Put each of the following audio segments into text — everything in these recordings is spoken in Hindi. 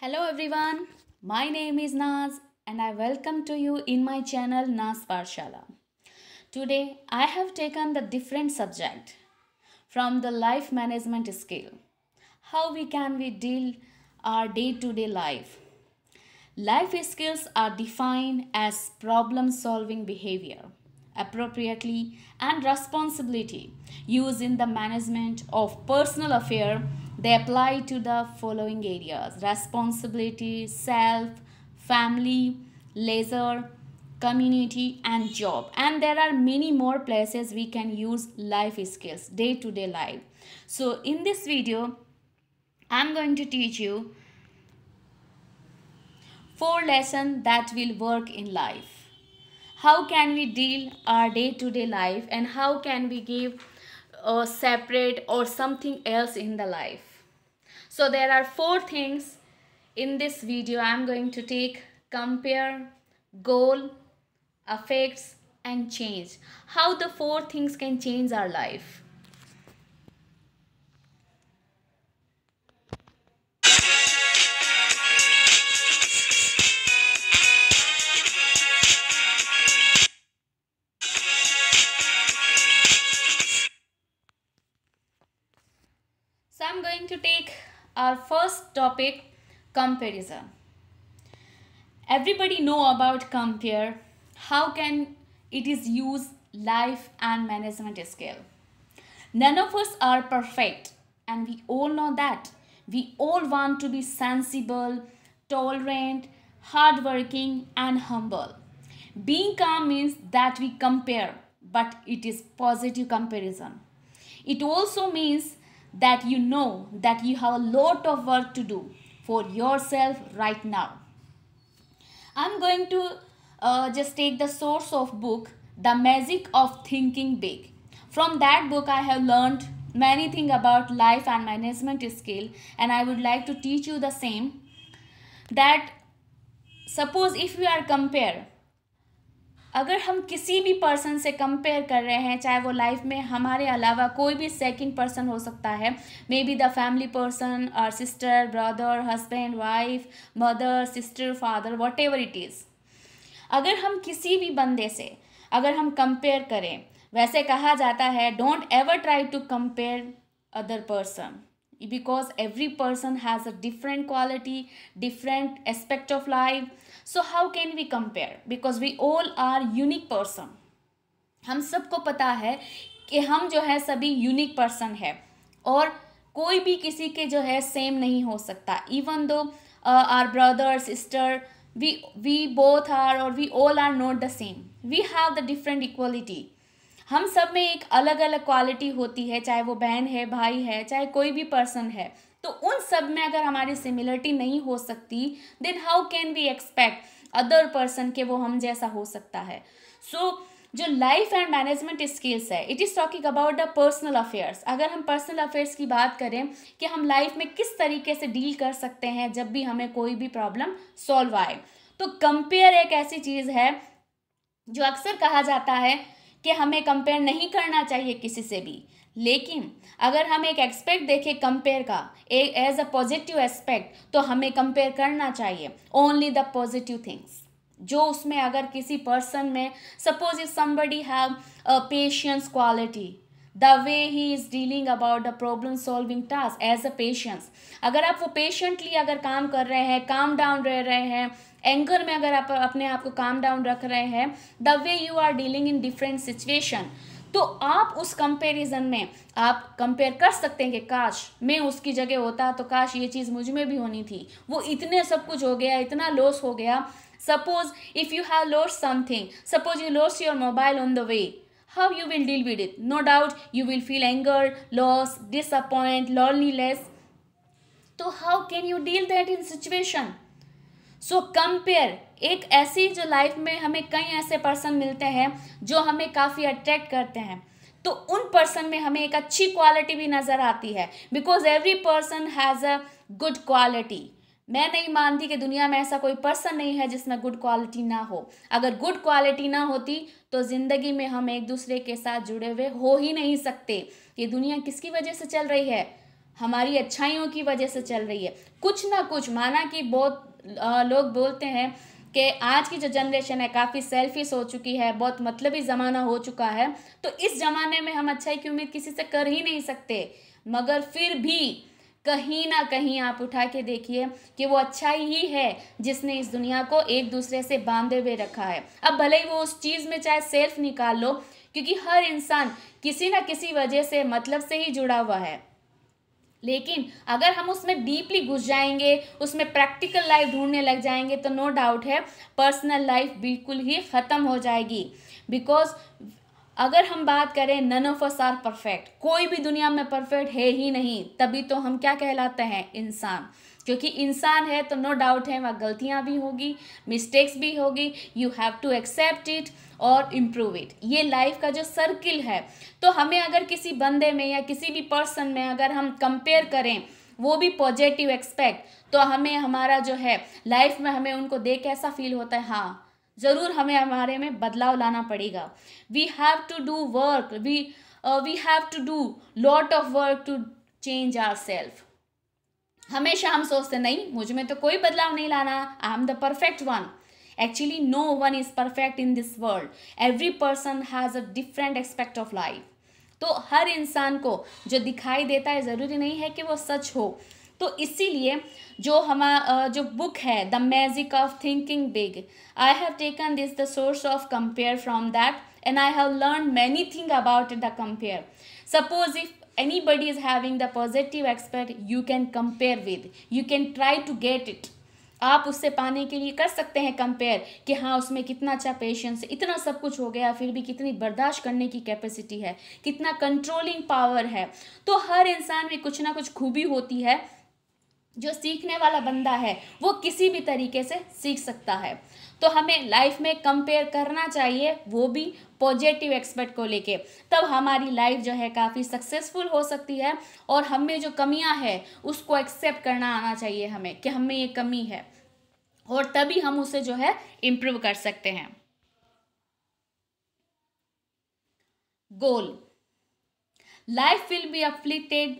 Hello everyone, my name is Naz and I welcome to you in my channel Naz Parshala. Today I have taken the different subject from the life management skill. How we can we deal our day-to-day -day life. Life skills are defined as problem-solving behavior appropriately and responsibility used in the management of personal affair they apply to the following areas responsibility, self, family, leisure, community and job and there are many more places we can use life skills day to day life so in this video i'm going to teach you four lessons that will work in life how can we deal our day to day life and how can we give a separate or something else in the life so there are four things in this video I am going to take compare, goal, affects and change. How the four things can change our life. So I'm going to take our first topic comparison everybody know about compare how can it is used life and management skill none of us are perfect and we all know that we all want to be sensible tolerant hardworking and humble being calm means that we compare but it is positive comparison it also means that you know that you have a lot of work to do for yourself right now. I'm going to uh, just take the source of book, The Magic of Thinking Big. From that book, I have learned many things about life and management skill and I would like to teach you the same that suppose if we are compare अगर हम किसी भी पर्सन से कंपेयर कर रहे हैं चाहे वो लाइफ में हमारे अलावा कोई भी सेकंड पर्सन हो सकता है maybe the family person और sister brother husband wife mother sister father whatever it is अगर हम किसी भी बंदे से अगर हम कंपेयर करें वैसे कहा जाता है don't ever try to compare other person because every person has a different quality different aspect of life so how can we compare because we all are unique person हम सबको पता है कि हम जो है सभी यूनिक पर्सन है और कोई भी किसी के जो है सेम नहीं हो सकता even two are brother sister we we both are और we all are not the same we have the different equality हम सब में एक अलग अलग क्वालिटी होती है चाहे वो बहन है भाई है चाहे कोई भी पर्सन है तो उन सब में अगर हमारी सिमिलरिटी नहीं हो सकती then how can we expect other person के वो हम जैसा हो सकता है सो so, जो लाइफ एंड मैनेजमेंट स्किल्स है it is talking about the personal affairs अगर हम पर्सनल अफेयर्स की बात करें कि हम लाइफ में किस तरीके से डील कर सकते हैं जब भी हमें कोई भी प्रॉब्लम सॉल्व आए तो कंपेयर एक ऐसी चीज़ है जो अक्सर कहा जाता है कि हमें कंपेयर नहीं करना चाहिए किसी से भी लेकिन अगर हम एक एक्सपेक्ट देखें कंपेयर का एक एज अ पॉजिटिव एस्पेक्ट तो हमें कंपेयर करना चाहिए ओनली द पॉजिटिव थिंग्स जो उसमें अगर किसी पर्सन में suppose if somebody have a patience quality the way he is dealing about the problem solving task as a patience अगर आप वो पेशेंटली अगर काम कर रहे हैं काम डाउन रह रहे हैं एंगर में अगर आप अपने आप को काम डाउन रख रहे हैं the way you are dealing in different situation तो आप उस कंपैरिजन में आप कंपेयर कर सकते हैं कि काश मैं उसकी जगह होता तो काश ये चीज़ मुझ में भी होनी थी वो इतने सब कुछ हो गया इतना लॉस हो गया suppose if you have loss something suppose you loss your mobile on the way how you will deal with it no doubt you will feel anger loss disappoint loneliness तो how can you deal that in situation so so, compare एक ऐसी जो लाइफ में हमें कई ऐसे पर्सन मिलते हैं जो हमें काफ़ी अट्रैक्ट करते हैं तो उन पर्सन में हमें एक अच्छी क्वालिटी भी नज़र आती है because every person has a good quality मैं नहीं मानती कि दुनिया में ऐसा कोई पर्सन नहीं है जिसमें गुड क्वालिटी ना हो अगर गुड क्वालिटी ना होती तो ज़िंदगी में हम एक दूसरे के साथ जुड़े हुए हो ही नहीं सकते ये दुनिया किसकी वजह से चल रही है हमारी अच्छाइयों की वजह से चल रही है कुछ ना कुछ माना कि बहुत लोग बोलते हैं कि आज की जो जनरेशन है काफ़ी सेल्फिश हो चुकी है बहुत मतलबी ज़माना हो चुका है तो इस ज़माने में हम अच्छाई की उम्मीद किसी से कर ही नहीं सकते मगर फिर भी कहीं ना कहीं आप उठा के देखिए कि वो अच्छाई ही है जिसने इस दुनिया को एक दूसरे से बांधे हुए रखा है अब भले ही वो उस चीज़ में चाहे सेल्फ निकाल लो क्योंकि हर इंसान किसी ना किसी वजह से मतलब से ही जुड़ा हुआ है लेकिन अगर हम उसमें डीपली घुस जाएंगे उसमें प्रैक्टिकल लाइफ ढूंढने लग जाएंगे तो नो डाउट है पर्सनल लाइफ बिल्कुल ही ख़त्म हो जाएगी बिकॉज अगर हम बात करें none of us are perfect कोई भी दुनिया में परफेक्ट है ही नहीं तभी तो हम क्या कहलाते हैं इंसान क्योंकि इंसान है तो नो डाउट है वहाँ गलतियाँ भी होगी मिस्टेक्स भी होगी you have to accept it और इम्प्रूव इट ये लाइफ का जो सर्किल है तो हमें अगर किसी बंदे में या किसी भी पर्सन में अगर हम कंपेयर करें वो भी पॉजिटिव एक्सपेक्ट तो हमें हमारा जो है लाइफ में हमें उनको देख ऐसा फील होता है हाँ ज़रूर हमें हमारे में बदलाव लाना पड़ेगा we have to do work we we have to do lot of work to change our self हमेशा हम सोचते नहीं मुझ में तो कोई बदलाव नहीं लाना I am the perfect one actually no one is perfect in this world every person has a different expect of life तो हर इंसान को जो दिखाई देता है ज़रूरी नहीं है कि वो सच हो तो इसीलिए जो हमारा जो बुक है the magic of thinking big I have taken this the source of compare from that and I have learn many thing about the compare suppose if anybody is having the positive expert you can compare with you can try to get it आप उससे पाने के लिए कर सकते हैं कंपेयर कि हाँ उसमें कितना अच्छा पेशेंस इतना सब कुछ हो गया फिर भी कितनी बर्दाश्त करने की कैपेसिटी है कितना कंट्रोलिंग पावर है तो हर इंसान में कुछ ना कुछ खूबी होती है जो सीखने वाला बंदा है वो किसी भी तरीके से सीख सकता है तो हमें लाइफ में कंपेयर करना चाहिए वो भी पॉजिटिव एक्सपेक्ट को लेके तब हमारी लाइफ जो है काफ़ी सक्सेसफुल हो सकती है और हम में जो कमियां हैं उसको एक्सेप्ट करना आना चाहिए हमें कि हमें ये कमी है और तभी हम उसे जो है इम्प्रूव कर सकते हैं goal life will be uplifted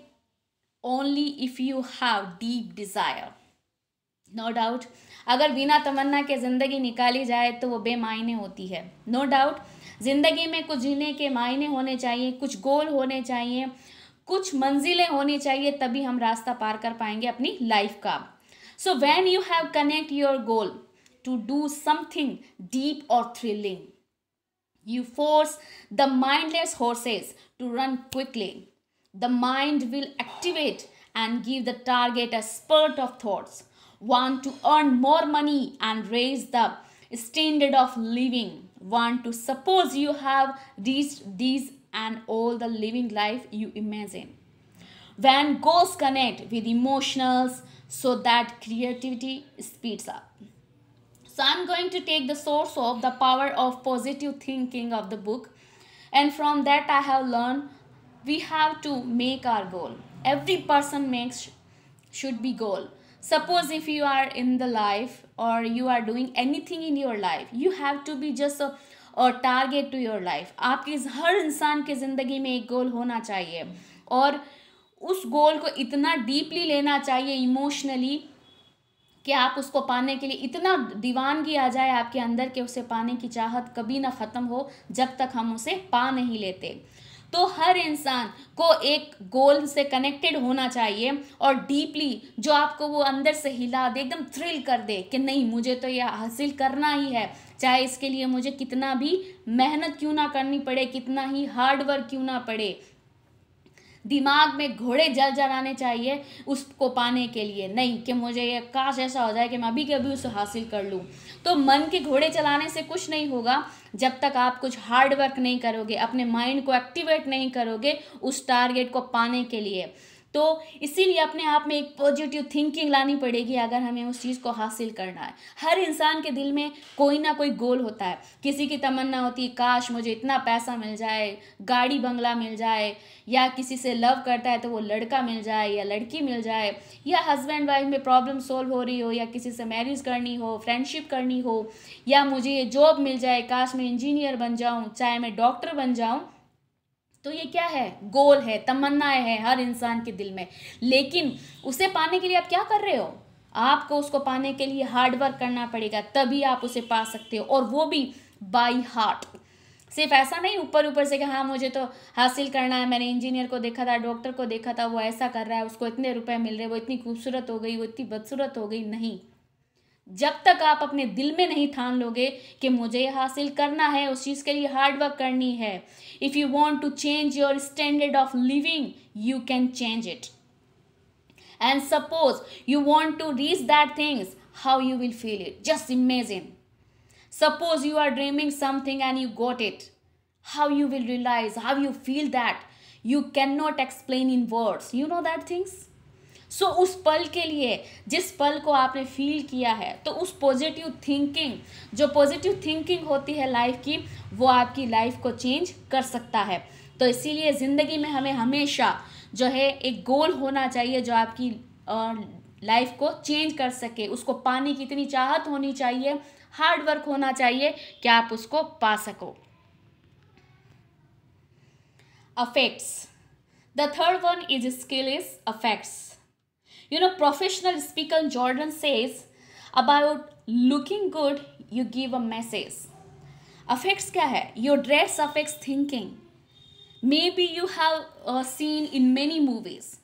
only if you have deep desire no doubt अगर बिना तमन्ना के ज़िंदगी निकाली जाए तो वो बेमायने होती है नो डाउट ज़िंदगी में कुछ जीने के मायने होने चाहिए कुछ गोल होने चाहिए कुछ मंजिलें होनी चाहिए तभी हम रास्ता पार कर पाएंगे अपनी लाइफ का so when you have connect your goal to do something deep और thrilling you force the mindless horses to run quickly the mind will activate and give the target a spurt of thoughts want to earn more money and raise the standard of living, want to suppose you have reached these and all the living life you imagine. When goals connect with emotionals so that creativity speeds up. So I'm going to take the source of the power of positive thinking of the book and from that I have learned we have to make our goal. Every person makes should be goal suppose if you are in the life or you are doing anything in your life you have to be just a और टारगेट टू योर लाइफ आपके हर इंसान के ज़िंदगी में एक गोल होना चाहिए और उस गोल को इतना डीपली लेना चाहिए इमोशनली कि आप उसको पाने के लिए इतना दीवानगी आ जाए आपके अंदर के उसे पाने की चाहत कभी ना ख़त्म हो जब तक हम उसे पा नहीं लेते तो हर इंसान को एक गोल से कनेक्टेड होना चाहिए और डीपली जो आपको वो अंदर से हिला दे एकदम थ्रिल कर दे कि नहीं मुझे तो यह हासिल करना ही है चाहे इसके लिए मुझे कितना भी मेहनत क्यों ना करनी पड़े कितना ही हार्ड वर्क क्यों ना पड़े दिमाग में घोड़े जल जलाने चाहिए उसको पाने के लिए नहीं कि मुझे ये काश ऐसा हो जाए कि मैं अभी के अभी उसे हासिल कर लूँ तो मन के घोड़े चलाने से कुछ नहीं होगा जब तक आप कुछ हार्ड वर्क नहीं करोगे अपने माइंड को एक्टिवेट नहीं करोगे उस टारगेट को पाने के लिए तो इसीलिए अपने आप में एक पॉजिटिव थिंकिंग लानी पड़ेगी अगर हमें उस चीज़ को हासिल करना है हर इंसान के दिल में कोई ना कोई गोल होता है किसी की तमन्ना होती है काश मुझे इतना पैसा मिल जाए गाड़ी बंगला मिल जाए या किसी से लव करता है तो वो लड़का मिल जाए या लड़की मिल जाए या हस्बैंड वाइफ में प्रॉब्लम सॉल्व हो रही हो या किसी से मैरिज करनी हो फ्रेंडशिप करनी हो या मुझे ये जॉब मिल जाए काश मैं इंजीनियर बन जाऊँ चाहे मैं डॉक्टर बन जाऊँ तो ये क्या है गोल है तमन्नाएं हैं हर इंसान के दिल में लेकिन उसे पाने के लिए आप क्या कर रहे हो आपको उसको पाने के लिए हार्डवर्क करना पड़ेगा तभी आप उसे पा सकते हो और वो भी बाई हार्ट सिर्फ ऐसा नहीं ऊपर ऊपर से कि हाँ मुझे तो हासिल करना है मैंने इंजीनियर को देखा था डॉक्टर को देखा था वो ऐसा कर रहा है उसको इतने रुपए मिल रहे वो इतनी खूबसूरत हो गई वो इतनी बदसूरत हो गई नहीं जब तक आप अपने दिल में नहीं ठान लोगे कि मुझे यह हासिल करना है उस चीज़ के लिए हार्डवर्क करनी है if you want to change your standard of living you can change it and suppose you want to reach that things how you will feel it just imagine suppose you are dreaming something and you got it how you will realize how you feel that you can not explain in words you know that things so so, उस पल के लिए जिस पल को आपने फील किया है तो उस पॉजिटिव थिंकिंग जो पॉजिटिव थिंकिंग होती है लाइफ की वो आपकी लाइफ को चेंज कर सकता है तो इसीलिए ज़िंदगी में हमें हमेशा जो है एक गोल होना चाहिए जो आपकी लाइफ को चेंज कर सके उसको पाने की इतनी चाहत होनी चाहिए हार्ड वर्क होना चाहिए कि आप उसको पा सको affects the third one is skill is affects You know, professional speaker Jordan says about looking good, you give a message. Affects kya hai? Your dress affects thinking. Maybe you have uh, seen in many movies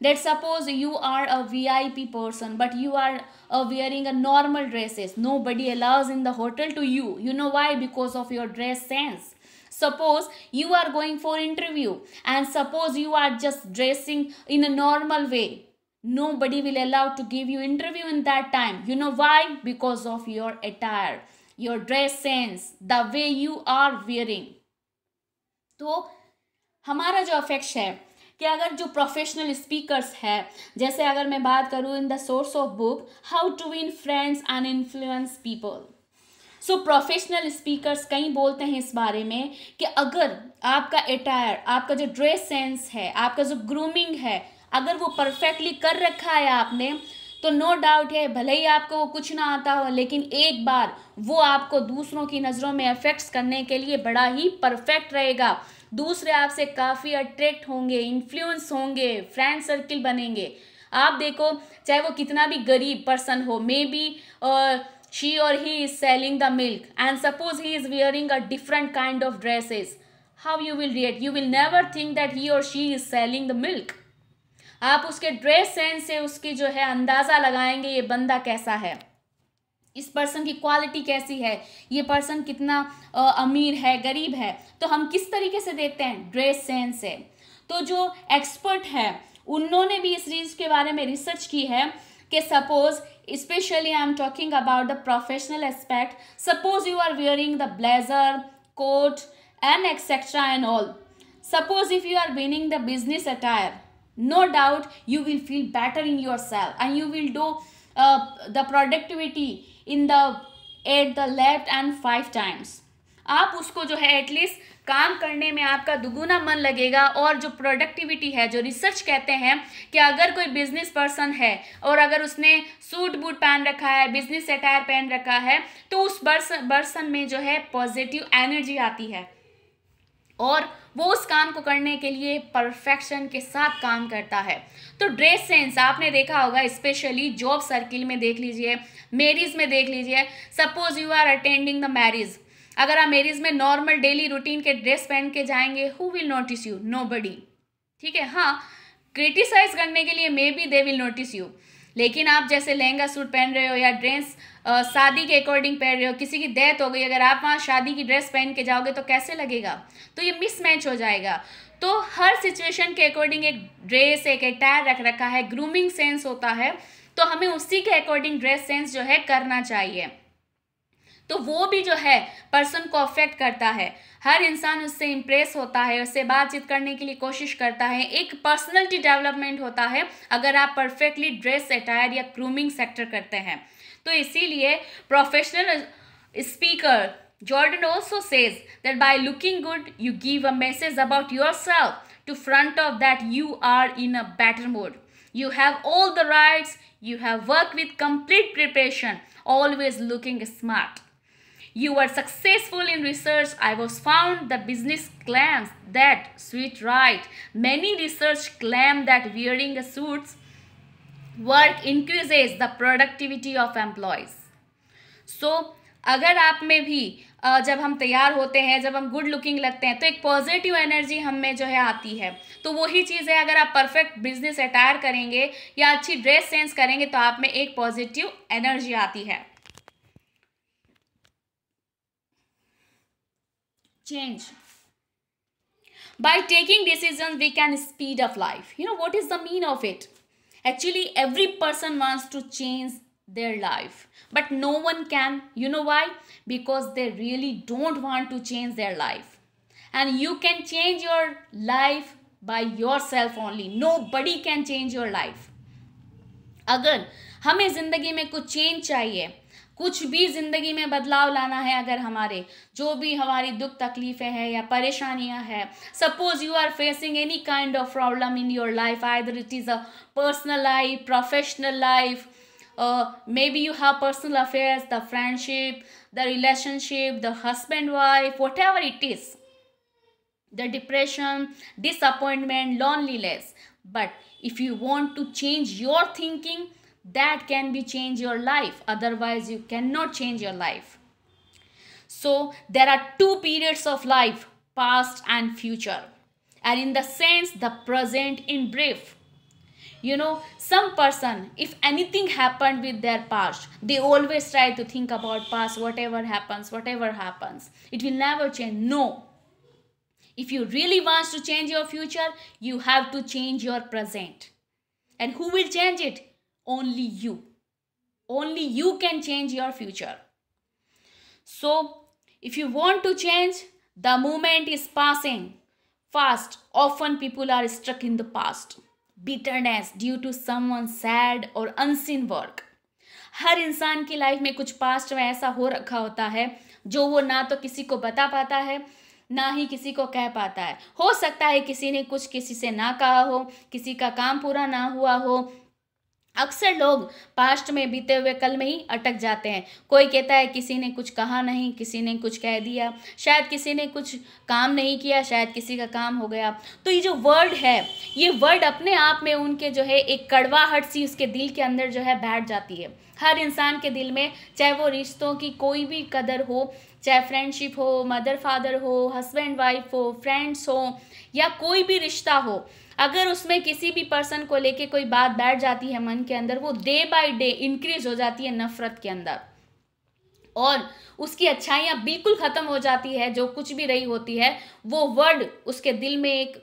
that suppose you are a VIP person but you are uh, wearing a normal dresses. Nobody allows in the hotel to you. You know why? Because of your dress sense suppose you are going for interview and suppose you are just dressing in a normal way nobody will allow to give you interview in that time you know why because of your attire your dress sense the way you are wearing तो हमारा जो अफेक्ट है कि अगर जो प्रोफेशनल स्पीकर्स है जैसे अगर मैं बात करूँ in the source of book how to win friends and influence people so professional speakers कहीं बोलते हैं इस बारे में कि अगर आपका अटायर आपका जो ड्रेस सेंस है आपका जो ग्रूमिंग है अगर वो परफेक्टली कर रखा है आपने तो नो डाउट है भले ही आपको वो कुछ ना आता हो लेकिन एक बार वो आपको दूसरों की नज़रों में अफेक्ट्स करने के लिए बड़ा ही परफेक्ट रहेगा दूसरे आपसे काफ़ी अट्रैक्ट होंगे इन्फ्लुएंस होंगे फ्रेंड सर्किल बनेंगे आप देखो चाहे वो कितना भी गरीब पर्सन हो मे बी शी और he is selling the milk and suppose he is wearing a different kind of dresses how you will react you will never think that he और she is selling the milk आप उसके ड्रेस सेंस से उसकी जो है अंदाज़ा लगाएंगे ये बंदा कैसा है इस पर्सन की क्वालिटी कैसी है ये पर्सन कितना आ, अमीर है गरीब है तो हम किस तरीके से देखते हैं ड्रेस सेंस से तो जो एक्सपर्ट है उन्होंने भी इस रीज के बारे में रिसर्च की है कि suppose specially I am talking about the professional aspect suppose you are wearing the blazer coat and etcetera and all suppose if you are winning the business attire no doubt you will feel better in yourself and you will do uh, the productivity in the at the left and five times आप उसको जो है एटलीस्ट काम करने में आपका दुगुना मन लगेगा और जो प्रोडक्टिविटी है जो रिसर्च कहते हैं कि अगर कोई बिजनेस पर्सन है और अगर उसने सूट बूट पहन रखा है बिजनेस अटायर पहन रखा है तो उस पर्सन में जो है पॉजिटिव एनर्जी आती है और वो उस काम को करने के लिए परफेक्शन के साथ काम करता है तो ड्रेस सेंस आपने देखा होगा स्पेशली जॉब सर्किल में देख लीजिए मेरिज में देख लीजिए suppose you are attending the marriage अगर आप मेरिज में नॉर्मल डेली रूटीन के ड्रेस पहन के जाएंगे who will notice you no ठीक है हाँ क्रिटिसाइज करने के लिए maybe they will notice you लेकिन आप जैसे लहंगा सूट पहन रहे हो या ड्रेस शादी के अकॉर्डिंग पहन रहे हो किसी की डेथ हो गई अगर आप वहाँ शादी की ड्रेस पहन के जाओगे तो कैसे लगेगा तो ये मिसमैच हो जाएगा तो हर सिचुएशन के अकॉर्डिंग एक ड्रेस एक अटायर रख रखा है ग्रूमिंग सेंस होता है तो हमें उसी के अकॉर्डिंग ड्रेस सेंस जो है करना चाहिए तो वो भी जो है पर्सन को अफेक्ट करता है हर इंसान उससे इम्प्रेस होता है उससे बातचीत करने के लिए कोशिश करता है एक पर्सनैलिटी डेवलपमेंट होता है अगर आप परफेक्टली ड्रेस अटायर या क्रूमिंग सेक्टर करते हैं तो इसीलिए professional speaker Jordan also says that by looking good you give a message about your self to front of that you are in a better mode you have all the rights you have work with complete preparation always looking smart You were successful in research. I was found the business claims that sweet right. Many research claim that wearing a suits work increases the productivity of employees. So अगर आप में भी जब हम तैयार होते हैं जब हम गुड लुकिंग लगते हैं तो एक पॉजिटिव एनर्जी हम में जो है आती है तो वही चीज़ है अगर आप परफेक्ट बिजनेस अटायर करेंगे या अच्छी ड्रेस सेंस करेंगे तो आप में एक पॉजिटिव एनर्जी आती है change by taking decisions we can speed up life you know what is the mean of it actually every person wants to change their life but no one can you know why because they really don't want to change their life and you can change your life by yourself only nobody can change your life Again, हमें ज़िंदगी में कुछ change चाहिए कुछ भी ज़िंदगी में बदलाव लाना है अगर हमारे जो भी हमारी दुख तकलीफ़ें हैं या परेशानियां हैं suppose you are facing any kind of problem in your life either it is a personal life professional life maybe you have personal affairs the friendship the relationship the husband wife whatever it is the depression disappointment loneliness but if you want to change your thinking that can be change your life otherwise you cannot change your life so there are two periods of life past and future and in the sense the present in brief you know some person if anything happened with their past they always try to think about past whatever happens whatever happens it will never change no if you really want to change your future you have to change your present and who will change it only you only you can change your future so if you want to change the moment is passing fast often people are stuck in the past bitterness due to someone sad or unseen work हर इंसान की लाइफ में कुछ पास्ट में ऐसा हो रखा होता है जो वो ना तो किसी को बता पाता है ना ही किसी को कह पाता है हो सकता है किसी ने कुछ किसी से ना कहा हो किसी का काम पूरा ना हुआ हो अक्सर लोग पास्ट में बीते हुए कल में ही अटक जाते हैं कोई कहता है किसी ने कुछ कहा नहीं किसी ने कुछ कह दिया शायद किसी ने कुछ काम नहीं किया शायद किसी का काम हो गया तो ये जो वर्ड है ये वर्ड अपने आप में उनके जो है एक कड़वाहट सी उसके दिल के अंदर जो है बैठ जाती है हर इंसान के दिल में चाहे वो रिश्तों की कोई भी कदर हो चाहे फ्रेंडशिप हो मदर फादर हो हस्बैंड वाइफ हो फ्रेंड्स हो या कोई भी रिश्ता हो अगर उसमें किसी भी पर्सन को लेके कोई बात बैठ जाती है मन के अंदर वो डे बाई डे इंक्रीज हो जाती है नफरत के अंदर और उसकी अच्छाइयाँ बिल्कुल ख़त्म हो जाती है जो कुछ भी रही होती है वो वर्ड उसके दिल में एक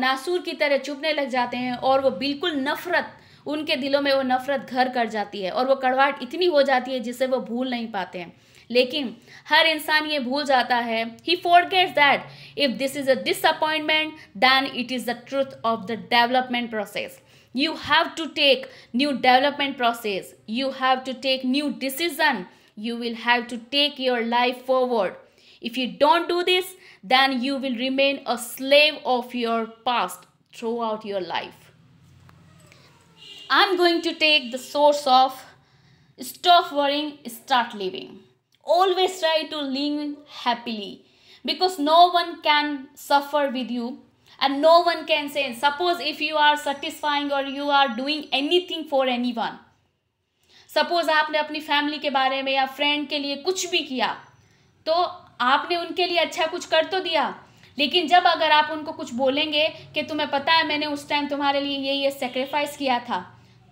नासूर की तरह चुभने लग जाते हैं और वो बिल्कुल नफरत उनके दिलों में वो नफरत घर कर जाती है और वो कड़वाहट इतनी हो जाती है जिसे वो भूल नहीं पाते हैं लेकिन हर इंसान ये भूल जाता है he forgets that if this is a disappointment then it is the truth of the development process you have to take new development process you have to take new decision you will have to take your life forward if you don't do this then you will remain a slave of your past throughout your life i'm going to take the source of stop worrying start living always try to live happily because no one can suffer with you and no one can say suppose if you are satisfying or you are doing anything for anyone सपोज आपने अपनी फैमिली के बारे में या फ्रेंड के लिए कुछ भी किया तो आपने उनके लिए अच्छा कुछ कर तो दिया लेकिन जब अगर आप उनको कुछ बोलेंगे कि तुम्हें पता है मैंने उस टाइम तुम्हारे लिए ये ये सेक्रीफाइस किया था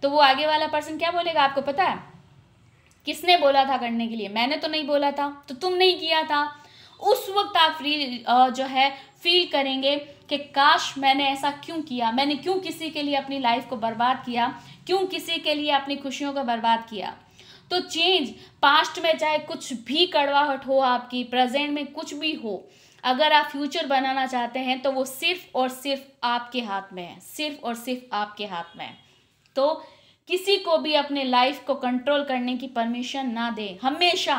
तो वो आगे वाला पर्सन क्या बोलेगा आपको पता है किसने बोला था करने के लिए मैंने तो नहीं बोला था तो तुम नहीं किया था उस वक्त आप फ्री जो है फील करेंगे कि काश मैंने ऐसा क्यों किया मैंने क्यों किसी के लिए अपनी लाइफ को बर्बाद किया क्यों किसी के लिए अपनी खुशियों को बर्बाद किया तो चेंज पास्ट में चाहे कुछ भी कड़वाहट हो आपकी प्रेजेंट में कुछ भी हो अगर आप फ्यूचर बनाना चाहते हैं तो वो सिर्फ और सिर्फ आपके हाथ में है सिर्फ और सिर्फ आपके हाथ में है तो किसी को भी अपने लाइफ को कंट्रोल करने की परमिशन ना दें हमेशा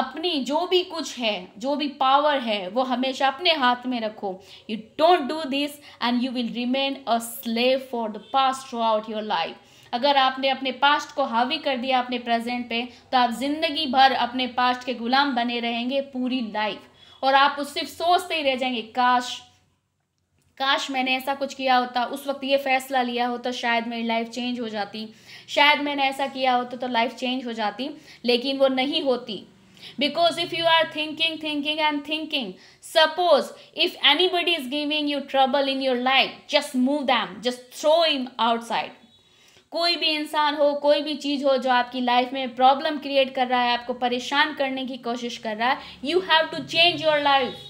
अपनी जो भी कुछ है जो भी पावर है वो हमेशा अपने हाथ में रखो you don't do this and you will remain a slave for the past throughout your life अगर आपने अपने पास्ट को हावी कर दिया अपने प्रेजेंट पे तो आप ज़िंदगी भर अपने पास्ट के गुलाम बने रहेंगे पूरी लाइफ और आप उस सिर्फ सोचते ही रह जाएंगे काश काश मैंने ऐसा कुछ किया होता उस वक्त ये फ़ैसला लिया होता शायद मेरी लाइफ चेंज हो जाती शायद मैंने ऐसा किया होता तो लाइफ चेंज हो जाती लेकिन वो नहीं होती if you are thinking thinking and thinking suppose if anybody is giving you trouble in your life just move them just throw them outside कोई भी इंसान हो कोई भी चीज़ हो जो आपकी लाइफ में प्रॉब्लम क्रिएट कर रहा है आपको परेशान करने की कोशिश कर रहा है you have to change your life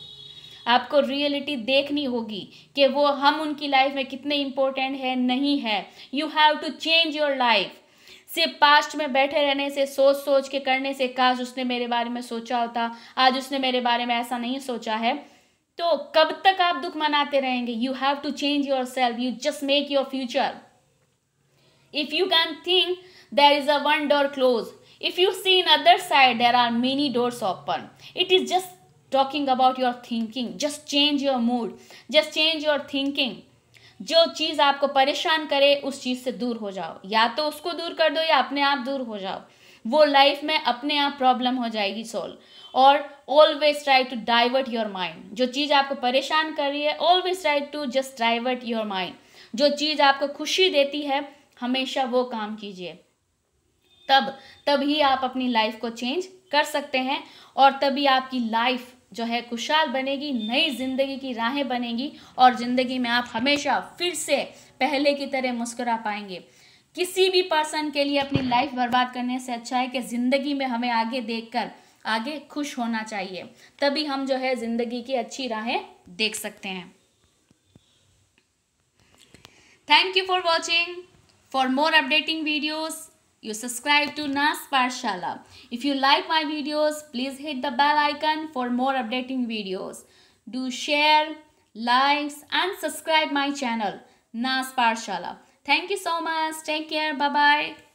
आपको रियलिटी देखनी होगी कि वो हम उनकी लाइफ में कितने इंपॉर्टेंट है नहीं है you have to change your life सिर्फ पास्ट में बैठे रहने से सोच सोच के करने से काश उसने मेरे बारे में सोचा होता आज उसने मेरे बारे में ऐसा नहीं सोचा है तो कब तक आप दुख मनाते रहेंगे you have to change your self you just make your future if you can think there is a one door close if you see in other side there are many doors open it is just talking about your thinking just change your mood just change your thinking जो चीज़ आपको परेशान करे उस चीज़ से दूर हो जाओ या तो उसको दूर कर दो या अपने आप दूर हो जाओ वो लाइफ में अपने आप प्रॉब्लम हो जाएगी सोल्व और always try to divert your mind जो चीज़ आपको परेशान कर रही है always try to just divert your mind जो चीज़ आपको खुशी देती है हमेशा वो काम कीजिए तब तभी आप अपनी लाइफ को चेंज कर सकते हैं और तभी आपकी लाइफ जो है खुशहाल बनेगी नई ज़िंदगी की राहें बनेगी और ज़िंदगी में आप हमेशा फिर से पहले की तरह मुस्कुरा पाएंगे किसी भी पर्सन के लिए अपनी लाइफ बर्बाद करने से अच्छा है कि ज़िंदगी में हमें आगे देख कर आगे खुश होना चाहिए तभी हम जो है ज़िंदगी की अच्छी राहें देख सकते हैं Thank you for watching. For more updating videos, you subscribe to Nas Parshala. If you like my videos, please hit the bell icon for more updating videos. Do share, likes and subscribe my channel Nas Parshala. Thank you so much. Take care. Bye-bye.